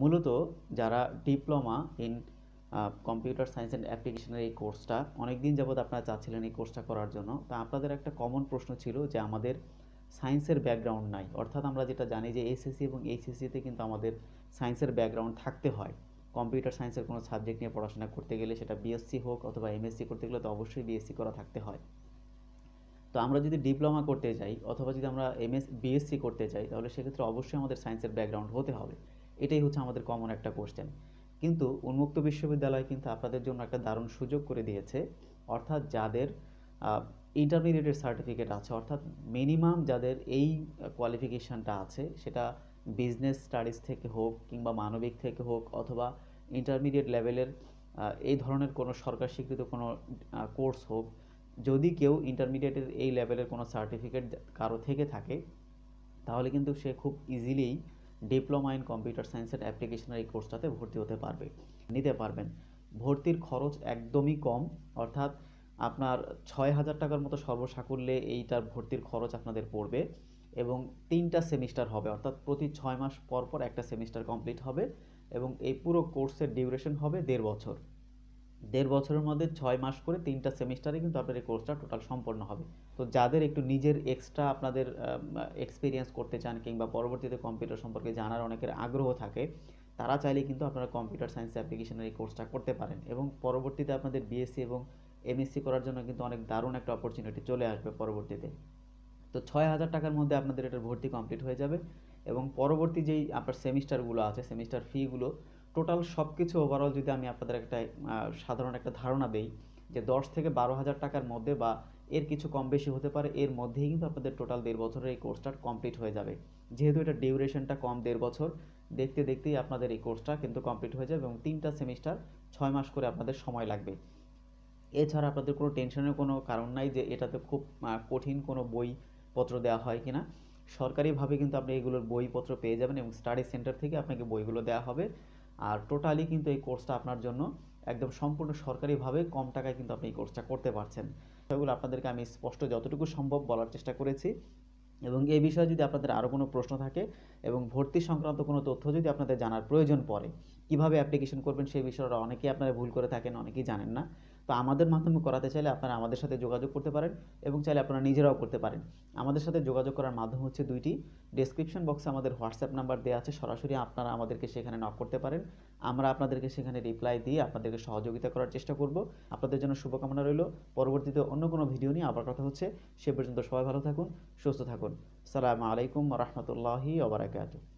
মূলত যারা diploma in computer science and অ্যাপ্লিকেশনের এই কোর্সটা অনেক দিন যাবৎ আপনারা চাচ্ছিলেন এই কোর্সটা করার জন্য তা আপনাদের একটা কমন প্রশ্ন ছিল যে আমাদের সায়েন্সের ব্যাকগ্রাউন্ড নাই অর্থাৎ আমরা যেটা জানি যে এসএসসি এবং এইচএসসিতে কিন্তু আমাদের সায়েন্সের ব্যাকগ্রাউন্ড থাকতে হয় কম্পিউটার সায়েন্সের কোনো সাবজেক্ট নিয়ে পড়াশোনা করতে গেলে সেটা বিএসসি হোক অথবা এমএসসি করতে গেলে তো অবশ্যই বিএসসি করা থাকতে হয় তো আমরা যদি ডিপ্লোমা করতে যাই অথবা যদি আমরা এমএস বিএসসি করতে চাই তাহলে সেক্ষেত্রে অবশ্যই আমাদের সায়েন্সের ব্যাকগ্রাউন্ড হতে হবে এটাই হচ্ছে আমাদের কমন একটা কোশ্চেন কিন্তু উন্মুক্ত বিশ্ববিদ্যালয় কিন্তু আপনাদের জন্য একটা দারুণ সুযোগ করে দিয়েছে অর্থাৎ যাদের ইন্টারমিডিয়েটের সার্টিফিকেট আছে অর্থাৎ মিনিমাম যাদের এই কোয়ালিফিকেশানটা আছে সেটা বিজনেস স্টাডিজ থেকে হোক কিংবা মানবিক থেকে হোক অথবা ইন্টারমিডিয়েট লেভেলের এই ধরনের কোনো সরকার স্বীকৃত কোনো কোর্স হোক যদি কেউ ইন্টারমিডিয়েটের এই লেভেলের কোনো সার্টিফিকেট কারো থেকে থাকে তাহলে কিন্তু সে খুব ইজিলি ডিপ্লোমা ইন কম্পিউটার সায়েন্সের অ্যাপ্লিকেশনের এই কোর্সটাতে ভর্তি হতে পারবে নিতে পারবেন ভর্তির খরচ একদমই কম অর্থাৎ আপনার ছয় হাজার টাকার মতো সর্বসাকুল্যে এইটার ভর্তির খরচ আপনাদের পড়বে এবং তিনটা সেমিস্টার হবে অর্থাৎ প্রতি ছয় মাস পর পর একটা সেমিস্টার কমপ্লিট হবে এবং এই পুরো কোর্সের ডিউরেশন হবে দেড় বছর দেড় বছরের মধ্যে ছয় মাস করে তিনটা সেমিস্টারে কিন্তু আপনার এই কোর্সটা টোটাল সম্পন্ন হবে তো যাদের একটু নিজের এক্সট্রা আপনাদের এক্সপিরিয়েন্স করতে চান কিংবা পরবর্তীতে কম্পিউটার সম্পর্কে জানার অনেকের আগ্রহ থাকে তারা চাইলে কিন্তু আপনারা কম্পিউটার সায়েন্স অ্যাপ্লিকেশনের এই কোর্সটা করতে পারেন এবং পরবর্তীতে আপনাদের বিএসসি এবং এমএসসি করার জন্য কিন্তু অনেক দারুণ একটা অপরচুনিটি চলে আসবে পরবর্তীতে তো ছয় হাজার টাকার মধ্যে আপনাদের এটার ভর্তি কমপ্লিট হয়ে যাবে এবং পরবর্তী যেই আপনার সেমিস্টারগুলো আছে সেমিস্টার ফিগুলো টোটাল সব কিছু ওভারঅল যদি আমি আপনাদের একটা সাধারণ একটা ধারণা দেই যে দশ থেকে বারো হাজার টাকার মধ্যে বা এর কিছু কম বেশি হতে পারে এর মধ্যেই কিন্তু আপনাদের টোটাল দেড় বছরের এই কোর্সটা কমপ্লিট হয়ে যাবে যেহেতু এটা ডিউরেশনটা কম দেড় বছর দেখতে দেখতেই আপনাদের এই কোর্সটা কিন্তু কমপ্লিট হয়ে যাবে এবং তিনটা সেমিস্টার ছয় মাস করে আপনাদের সময় লাগবে এছাড়া আপনাদের কোনো টেনশনের কোনো কারণ নাই যে এটাতে খুব কঠিন কোনো বইপত্র দেওয়া হয় কিনা সরকারিভাবে কিন্তু আপনি এগুলোর বইপত্র পেয়ে যাবেন এবং স্টাডি সেন্টার থেকে আপনাকে বইগুলো দেওয়া হবে আর টোটালি কিন্তু এই কোর্সটা আপনার জন্য একদম সম্পূর্ণ সরকারিভাবে কম টাকায় কিন্তু আপনি এই কোর্সটা করতে পারছেন সেগুলো আপনাদেরকে আমি স্পষ্ট যতটুকু সম্ভব বলার চেষ্টা করেছি এবং এই বিষয়ে যদি আপনাদের আরও কোনো প্রশ্ন থাকে এবং ভর্তি সংক্রান্ত কোনো তথ্য যদি আপনাদের জানার প্রয়োজন পড়ে কিভাবে অ্যাপ্লিকেশন করবেন সেই বিষয়টা অনেকেই আপনারা ভুল করে থাকেন অনেকেই জানেন না তো আমাদের মাধ্যমে করাতে চাইলে আপনারা আমাদের সাথে যোগাযোগ করতে পারেন এবং চাইলে আপনারা নিজেরাও করতে পারেন আমাদের সাথে যোগাযোগ করার মাধ্যম হচ্ছে দুইটি ডেসক্রিপশন বক্সে আমাদের হোয়াটসঅ্যাপ নাম্বার দেওয়া আছে সরাসরি আপনারা আমাদেরকে সেখানে নক করতে পারেন আমরা আপনাদেরকে সেখানে রিপ্লাই দিয়ে আপনাদেরকে সহযোগিতা করার চেষ্টা করব আপনাদের জন্য শুভকামনা রইল পরবর্তীতে অন্য কোনো ভিডিও নিয়ে আবার কথা হচ্ছে সে পর্যন্ত সবাই ভালো থাকুন সুস্থ থাকুন সালামু আলাইকুম রহমতুল্লাহি ওবরাকাতু